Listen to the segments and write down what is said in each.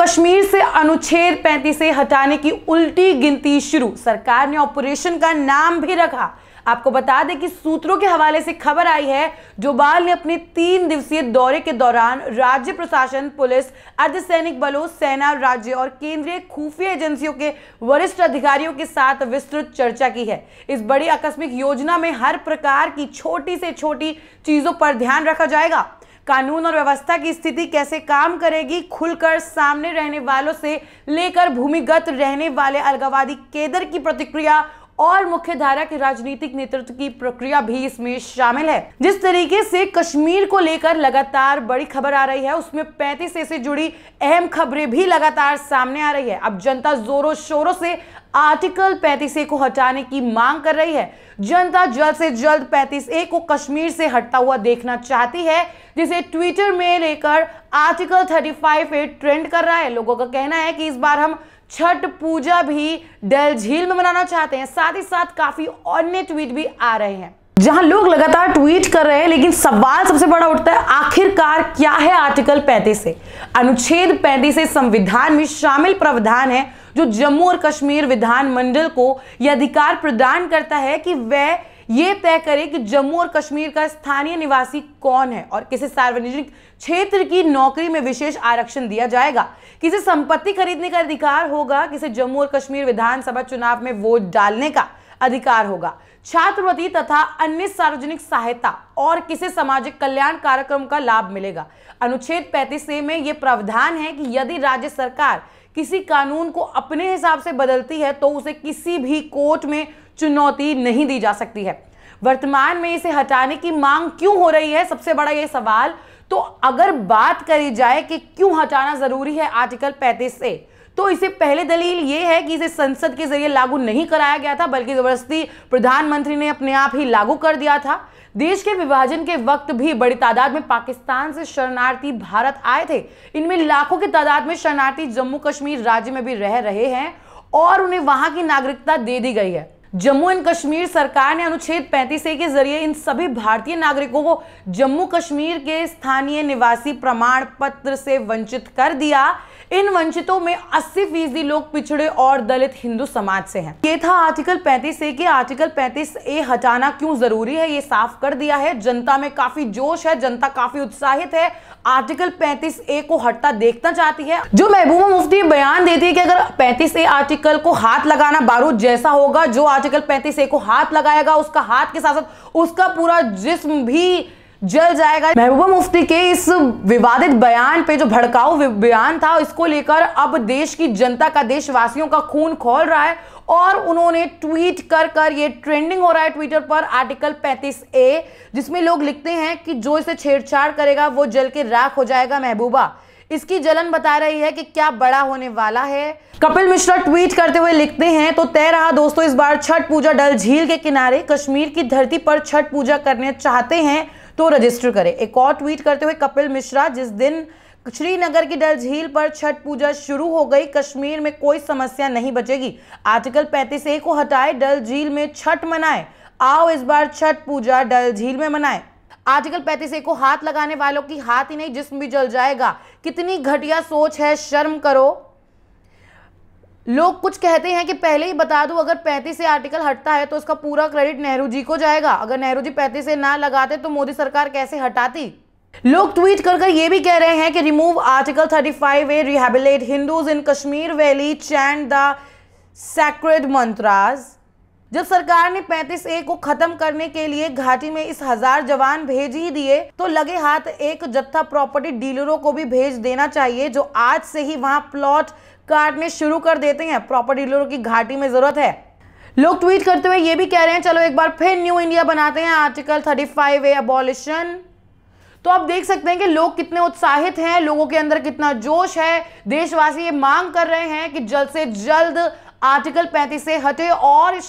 कश्मीर से अनुच्छेद 35 से हटाने की उल्टी गिनती शुरू सरकार ने ऑपरेशन का नाम भी रखा आपको बता दें कि सूत्रों के हवाले से खबर आई है जोबाल ने अपने तीन दिवसीय दौरे के दौरान राज्य प्रशासन पुलिस अर्धसैनिक बलों सेना राज्य और केंद्रीय खुफिया एजेंसियों के वरिष्ठ अधिकारियों के साथ विस्तृत चर्चा की है इस बड़ी आकस्मिक योजना में हर प्रकार की छोटी से छोटी चीजों पर ध्यान रखा जाएगा कानून और व्यवस्था की स्थिति कैसे काम करेगी खुलकर सामने रहने वालों से लेकर भूमिगत रहने वाले अलगावादी केदर की प्रतिक्रिया और मुख्य धारा के राजनीतिक नेतृत्व की प्रक्रिया भी इसमें शामिल है जिस तरीके से कश्मीर को लेकर लगातार बड़ी खबर आ रही है उसमें पैंतीस से जुड़ी अहम खबरें भी लगातार सामने आ रही है अब जनता जोरों शोरों से आर्टिकल 35 ए को हटाने की मांग कर रही है जनता जल्द से जल्द 35 ए को कश्मीर से हटता हुआ देखना चाहती है जिसे ट्विटर में लेकर आर्टिकल 35 ए ट्रेंड कर रहा है लोगों का कहना है कि इस बार हम छठ पूजा भी डल झील में मनाना चाहते हैं साथ ही साथ काफी अन्य ट्वीट भी आ रहे हैं जहां लोग लगातार ट्वीट कर रहे हैं लेकिन सवाल सबसे बड़ा उठता है आखिरकार क्या है आर्टिकल 35 ए अनुच्छेद 35 ए संविधान में शामिल प्रावधान है जो जम्मू और कश्मीर विधानमंडल को यह अधिकार प्रदान करता है कि वह ये तय करे कि जम्मू और कश्मीर का स्थानीय निवासी कौन है और किसे सार्वजनिक क्षेत्र की नौकरी में विशेष आरक्षण दिया जाएगा किसे संपत्ति खरीदने का अधिकार होगा किसे जम्मू और कश्मीर विधानसभा चुनाव में वोट डालने का अधिकार होगा छात्रवृत्ति तथा अन्य सार्वजनिक सहायता और किसी सामाजिक कल्याण कार्यक्रम का लाभ मिलेगा अनुच्छेद पैंतीस ए में यह प्रावधान है कि यदि राज्य सरकार किसी कानून को अपने हिसाब से बदलती है तो उसे किसी भी कोर्ट में चुनौती नहीं दी जा सकती है वर्तमान में इसे हटाने की मांग क्यों हो रही है सबसे बड़ा यह सवाल तो अगर बात करी जाए कि क्यों हटाना जरूरी है आर्टिकल पैंतीस से तो इससे पहले दलील ये है कि इसे संसद के जरिए लागू नहीं कराया गया था बल्कि जबरदस्ती प्रधानमंत्री ने अपने आप ही लागू कर दिया था देश के विभाजन के वक्त भी बड़ी तादाद में पाकिस्तान से शरणार्थी भारत आए थे इनमें लाखों की तादाद में शरणार्थी जम्मू कश्मीर राज्य में भी रह रहे हैं और उन्हें वहां की नागरिकता दे दी गई है जम्मू एंड कश्मीर सरकार ने अनुच्छेद पैंतीस ए के जरिए इन सभी भारतीय नागरिकों को जम्मू कश्मीर के स्थानीय निवासी प्रमाण पत्र से वंचित कर दिया इन वंचितों में 80 फीसदी लोग पिछड़े और दलित हिंदू समाज से हैं ये था आर्टिकल 35 ए के आर्टिकल 35 ए हटाना क्यों जरूरी है ये साफ कर दिया है जनता में काफी जोश है जनता काफी उत्साहित है आर्टिकल 35 ए को हटता देखना चाहती है जो महबूबा मुफ्ती बयान देती है कि अगर 35 ए आर्टिकल को हाथ लगाना बारूद जैसा होगा जो आर्टिकल 35 ए को हाथ लगाएगा उसका हाथ के साथ साथ उसका पूरा जिस्म भी जल जाएगा महबूबा मुफ्ती के इस विवादित बयान पे जो भड़काऊ बयान था इसको लेकर अब देश की जनता का देशवासियों का खून खोल रहा है और उन्होंने ट्वीट कर कर ये ट्रेंडिंग हो रहा है ट्विटर पर आर्टिकल 35 ए जिसमें लोग लिखते हैं कि जो इसे छेड़छाड़ करेगा वो जल के राख हो जाएगा महबूबा इसकी जलन बता रही है कि क्या बड़ा होने वाला है कपिल मिश्रा ट्वीट करते हुए लिखते हैं तो तय रहा दोस्तों इस बार छठ पूजा डल झील के किनारे कश्मीर की धरती पर छठ पूजा करने चाहते हैं तो रजिस्टर करें एक और ट्वीट करते हुए कपिल मिश्रा जिस दिन श्रीनगर की डल झील पर छठ पूजा शुरू हो गई कश्मीर में कोई समस्या नहीं बचेगी आर्टिकल पैंतीस ए को हटाए डल झील में छठ मनाए आओ इस बार छठ पूजा डल झील में मनाए आर्टिकल पैंतीस ए को हाथ लगाने वालों की हाथ ही नहीं जिसम भी जल जाएगा कितनी घटिया सोच है शर्म करो लोग कुछ कहते हैं कि पहले ही बता दूं अगर पैंतीस से आर्टिकल हटता है तो उसका पूरा क्रेडिट नेहरू जी को जाएगा अगर नेहरू जी पैंतीस से ना लगाते तो मोदी सरकार कैसे हटाती लोग ट्वीट कर कर ये भी कह रहे हैं कि remove article thirty five A rehabilitate Hindus in Kashmir valley chant the sacred mantras जब सरकार ने 35 ए को खत्म करने के लिए घाटी में इस हजार जवान भेज ही दिए तो लगे हाथ एक जत्था प्रॉपर्टी डीलरों को भी भेज देना चाहिए जो आज से ही वहां प्लॉट काटने शुरू कर देते हैं प्रॉपर डीलरों की घाटी में जरूरत है लोग ट्वीट करते हुए ये भी कह रहे हैं चलो एक बार फिर न्यू इंडिया बनाते हैं article thirty five A abolition तो आप देख सकते हैं कि लोग कितने उत्साहित हैं लोगों के अंदर कितना जोश है देशवासी ये मांग कर रहे हैं कि जल्द से जल्द आर्टिकल पैंतीस से हटे और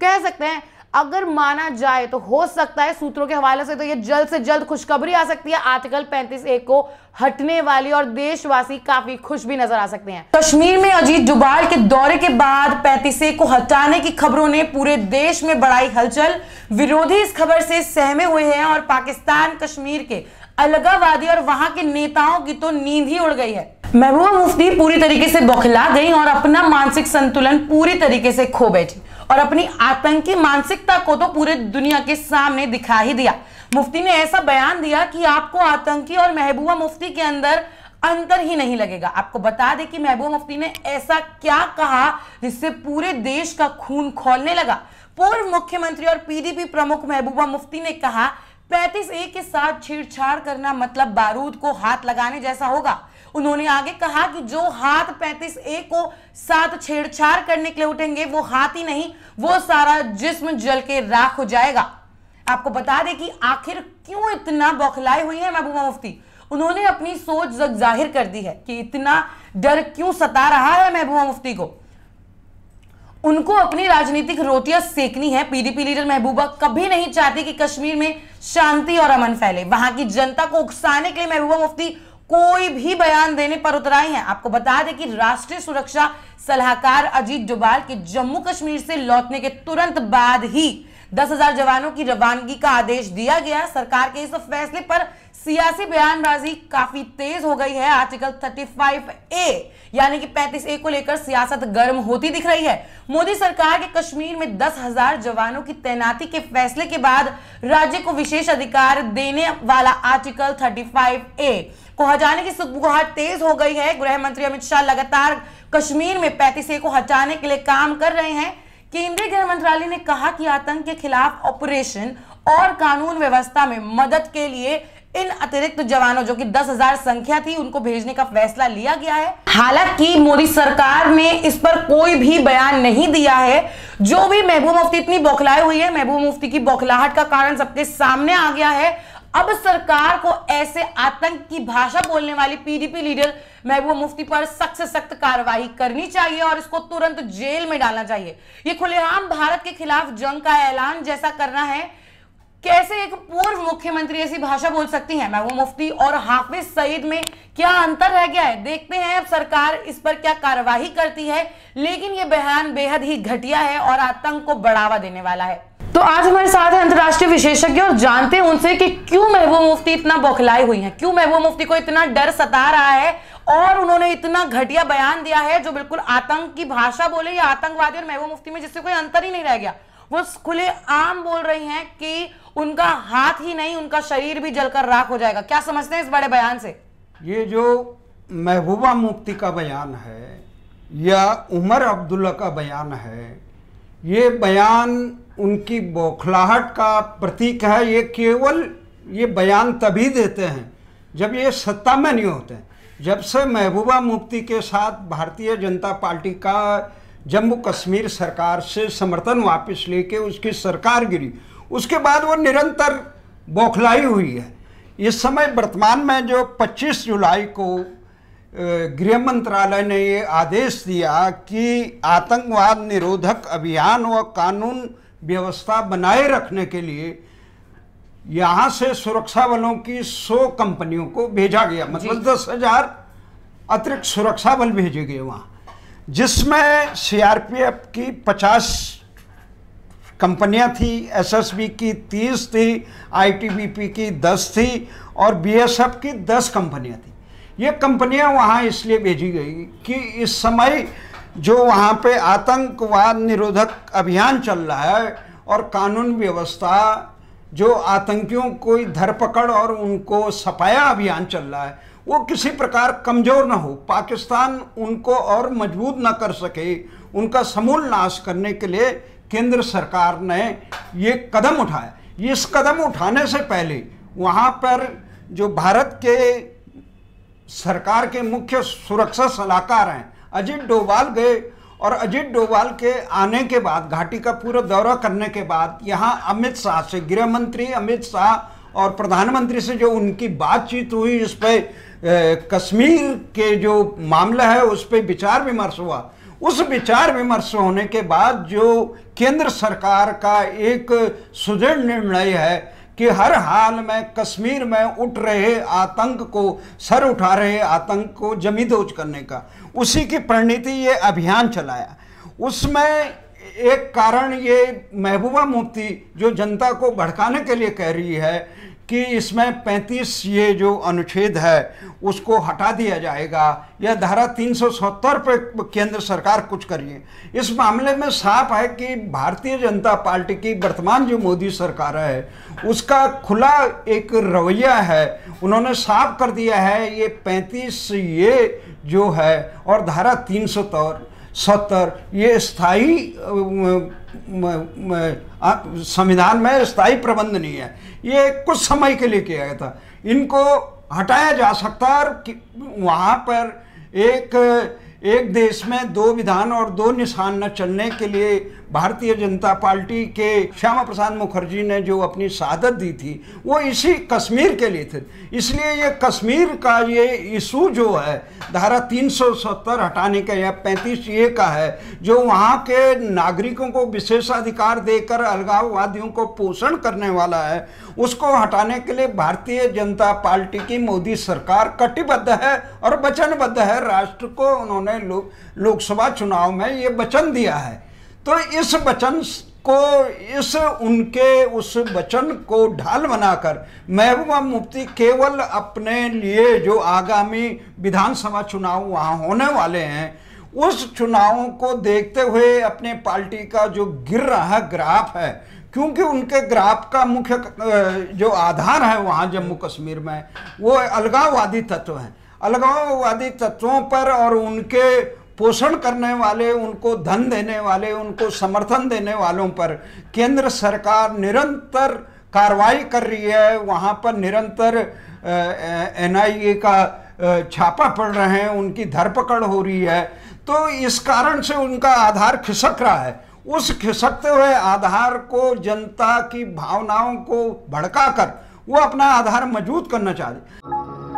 कह सकते हैं अगर माना जाए तो हो सकता है सूत्रों के हवाले से तो ये जल्द से जल्द खुशखबरी आ सकती है आर्टिकल 35 ए को हटने वाली और देशवासी काफी खुश भी नजर आ सकते हैं कश्मीर में अजीत डुबाल के दौरे के बाद 35 ए को हटाने की खबरों ने पूरे देश में बढ़ाई हलचल विरोधी इस खबर से सहमे हुए हैं और पाकिस्तान कश्मीर के अलगावादी और वहां के नेताओं की तो नींद ही उड़ गई है महबूबा मुफ्ती पूरी तरीके से बौखला गई और अपना मानसिक संतुलन पूरी तरीके से खो बैठी और अपनी आतंकी मानसिकता को तो पूरे दुनिया के सामने दिखा ही दिया मुफ्ती ने ऐसा बयान दिया कि आपको आतंकी और महबूबा मुफ्ती के अंदर अंतर ही नहीं लगेगा आपको बता दें कि महबूबा मुफ्ती ने ऐसा क्या कहा जिससे पूरे देश का खून खोलने लगा पूर्व मुख्यमंत्री और पीडीपी प्रमुख महबूबा मुफ्ती ने कहा पैंतीस ए के साथ छेड़छाड़ करना मतलब बारूद को हाथ लगाने जैसा होगा उन्होंने आगे कहा कि जो हाथ पैंतीस ए को साथ छेड़छाड़ करने के लिए उठेंगे वो हाथ ही नहीं वो सारा जिस्म जल के राख हो जाएगा आपको बता दें कि आखिर क्यों इतना बौखलाए हुई है महबूबा मुफ्ती उन्होंने अपनी सोच जाहिर कर दी है कि इतना डर क्यों सता रहा है महबूबा मुफ्ती को उनको अपनी राजनीतिक रोटियां सेकनी है पीडीपी लीडर महबूबा कभी नहीं चाहती कि कश्मीर में शांति और अमन फैले वहां की जनता को उकसाने के लिए महबूबा मुफ्ती कोई भी बयान देने पर उतर आई हैं आपको बता दें कि राष्ट्रीय सुरक्षा सलाहकार अजीत डोभाल के जम्मू कश्मीर से लौटने के तुरंत बाद ही दस हजार जवानों की रवानगी का आदेश दिया गया सरकार के इस फैसले पर सियासी बयानबाजी काफी तेज हो गई है आर्टिकल 35 ए यानी कि 35 ए को लेकर सियासत गर्म होती दिख रही है मोदी सरकार के कश्मीर में दस हजार जवानों की तैनाती के फैसले के बाद राज्य को विशेष अधिकार देने वाला आर्टिकल 35 ए को हटाने की सुखबुहार तेज हो गई है गृह मंत्री अमित शाह लगातार कश्मीर में पैंतीस ए को हटाने के लिए काम कर रहे हैं केंद्रीय गृह मंत्रालय ने कहा कि आतंक के खिलाफ ऑपरेशन और कानून व्यवस्था में मदद के लिए इन अतिरिक्त जवानों जो कि 10,000 संख्या थी उनको भेजने का फैसला लिया गया है हालांकि मोदी सरकार ने इस पर कोई भी बयान नहीं दिया है जो भी महबूब मुफ्ती इतनी बौखलाए हुई है महबूब मुफ्ती की बौखलाहट का कारण सबके सामने आ गया है अब सरकार को ऐसे आतंक की भाषा बोलने वाली पीडीपी लीडर महबूब मुफ्ती पर सख्त से सख्त कार्रवाई करनी चाहिए और इसको तुरंत जेल में डालना चाहिए यह खुलेआम भारत के खिलाफ जंग का ऐलान जैसा करना है कैसे एक पूर्व मुख्यमंत्री ऐसी भाषा बोल सकती हैं महबूब मुफ्ती और हाफिज सईद में क्या अंतर रह गया है देखते हैं अब सरकार इस पर क्या कार्यवाही करती है लेकिन ये बयान बेहद ही घटिया है और आतंक को बढ़ावा देने वाला है तो आज हमारे साथ है अंतर्राष्ट्रीय विशेषज्ञ और जानते हैं उनसे कि क्यों महबूब मुफ्ती इतना बौखलाई हुई हैं क्यों महबूब मुफ्ती को इतना डर सता रहा है और उन्होंने इतना घटिया बयान दिया है जो बिल्कुल आतंक की भाषा बोले या आतंकवादी और महबूब मुफ्ती में जिससे कोई अंतर ही नहीं रह गया वो खुले आम बोल रही हैं कि उनका हाथ ही नहीं उनका शरीर भी जलकर राख हो जाएगा क्या समझते हैं इस बड़े बयान से ये जो महबूबा मुफ्ती का बयान है या उमर अब्दुल्ला का बयान है ये बयान उनकी बौखलाहट का प्रतीक है ये केवल ये बयान तभी देते हैं जब ये सत्ता में नहीं होते जब से महबूबा मुफ्ती के साथ भारतीय जनता पार्टी का जम्मू कश्मीर सरकार से समर्थन वापस लेके उसकी सरकार गिरी उसके बाद वो निरंतर बौखलाई हुई है इस समय वर्तमान में जो 25 जुलाई को गृह मंत्रालय ने ये आदेश दिया कि आतंकवाद निरोधक अभियान व कानून व्यवस्था बनाए रखने के लिए यहाँ से सुरक्षा बलों की 100 कंपनियों को भेजा गया मतलब दस हजार अतिरिक्त सुरक्षा बल भेजे गए वहाँ जिसमें सीआरपीएफ की कंपनियां थी एसएसबी की तीस थी आईटीबीपी की दस थी और बीएसएफ की दस कंपनियां थी ये कंपनियां वहाँ इसलिए भेजी गई कि इस समय जो वहाँ पे आतंकवाद निरोधक अभियान चल रहा है और कानून व्यवस्था जो आतंकियों को धरपकड़ और उनको सफाया अभियान चल रहा है वो किसी प्रकार कमज़ोर ना हो पाकिस्तान उनको और मजबूत ना कर सके उनका समूल नाश करने के लिए केंद्र सरकार ने ये कदम उठाया इस कदम उठाने से पहले वहाँ पर जो भारत के सरकार के मुख्य सुरक्षा सलाहकार हैं अजीत डोवाल गए और अजीत डोवाल के आने के बाद घाटी का पूरा दौरा करने के बाद यहाँ अमित शाह से गृह मंत्री अमित शाह और प्रधानमंत्री से जो उनकी बातचीत हुई उस पर कश्मीर के जो मामला है उस पर विचार विमर्श हुआ उस विचार विमर्श होने के बाद जो केंद्र सरकार का एक सुदृढ़ निर्णय है कि हर हाल में कश्मीर में उठ रहे आतंक को सर उठा रहे आतंक को दोज करने का उसी की परिणति ये अभियान चलाया उसमें एक कारण ये महबूबा मुफ्ती जो जनता को भड़काने के लिए कह रही है कि इसमें 35 ये जो अनुच्छेद है उसको हटा दिया जाएगा या धारा 370 पे केंद्र सरकार कुछ करिए इस मामले में साफ है कि भारतीय जनता पार्टी की वर्तमान जो मोदी सरकार है उसका खुला एक रवैया है उन्होंने साफ कर दिया है ये 35 ये जो है और धारा तीन सत्तर ये स्थाई संविधान में स्थाई प्रबंध नहीं है ये कुछ समय के लिए किया गया था इनको हटाया जा सकता है वहाँ पर एक एक देश में दो विधान और दो निशान न चलने के लिए भारतीय जनता पार्टी के श्यामा प्रसाद मुखर्जी ने जो अपनी शहादत दी थी वो इसी कश्मीर के लिए थे इसलिए ये कश्मीर का ये इशू जो है धारा 370 हटाने का या 35 ए का है जो वहाँ के नागरिकों को विशेषाधिकार देकर अलगाववादियों को पोषण करने वाला है उसको हटाने के लिए भारतीय जनता पार्टी की मोदी सरकार कटिबद्ध है और वचनबद्ध है राष्ट्र को उन्होंने लोकसभा चुनाव में ये वचन दिया है तो इस वचन को इस उनके उस वचन को ढाल बनाकर महबूबा मुफ्ती केवल अपने लिए जो आगामी विधानसभा चुनाव वहाँ होने वाले हैं उस चुनावों को देखते हुए अपने पार्टी का जो गिर रहा ग्राफ है क्योंकि उनके ग्राफ का मुख्य जो आधार है वहाँ जम्मू कश्मीर में वो अलगाववादी तत्व हैं अलगाववादी तत्वों पर और उनके पोषण करने वाले उनको धन देने वाले उनको समर्थन देने वालों पर केंद्र सरकार निरंतर कार्रवाई कर रही है वहाँ पर निरंतर एनआईए का छापा पड़ रहे हैं उनकी धरपकड़ हो रही है तो इस कारण से उनका आधार खिसक रहा है उस खिसकते हुए आधार को जनता की भावनाओं को भड़काकर वो अपना आधार मजबूत करना चाहते